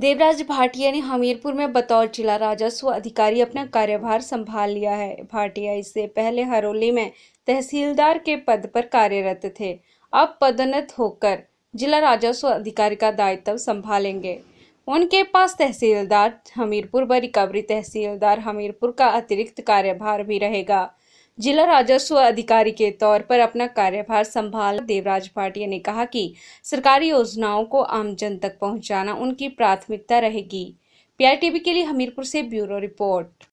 देवराज भाटिया ने हमीरपुर में बतौर जिला राजस्व अधिकारी अपना कार्यभार संभाल लिया है भाटिया इससे पहले हरोली में तहसीलदार के पद पर कार्यरत थे अब पदोन्नत होकर जिला राजस्व अधिकारी का दायित्व संभालेंगे उनके पास तहसीलदार हमीरपुर व रिकवरी तहसीलदार हमीरपुर का अतिरिक्त कार्यभार भी रहेगा जिला राजस्व अधिकारी के तौर पर अपना कार्यभार संभाल देवराज भाटिया ने कहा कि सरकारी योजनाओं को आमजन तक पहुंचाना उनकी प्राथमिकता रहेगी पीआरटीबी के लिए हमीरपुर से ब्यूरो रिपोर्ट